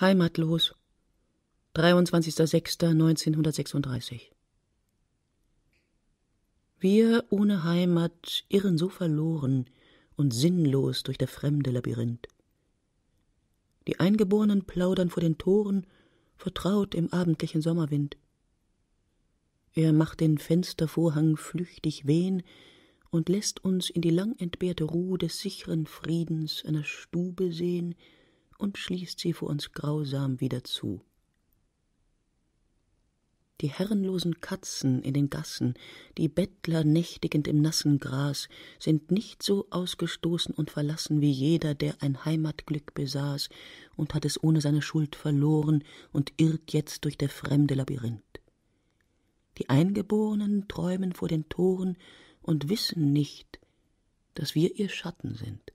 Heimatlos. 23.06.1936. Wir ohne Heimat irren so verloren und sinnlos durch der fremde Labyrinth. Die Eingeborenen plaudern vor den Toren, vertraut im abendlichen Sommerwind. Er macht den Fenstervorhang flüchtig wehen und lässt uns in die lang entbehrte Ruhe des sicheren Friedens einer Stube sehen, und schließt sie vor uns grausam wieder zu. Die herrenlosen Katzen in den Gassen, die Bettler nächtigend im nassen Gras, sind nicht so ausgestoßen und verlassen wie jeder, der ein Heimatglück besaß und hat es ohne seine Schuld verloren und irrt jetzt durch der fremde Labyrinth. Die Eingeborenen träumen vor den Toren und wissen nicht, dass wir ihr Schatten sind.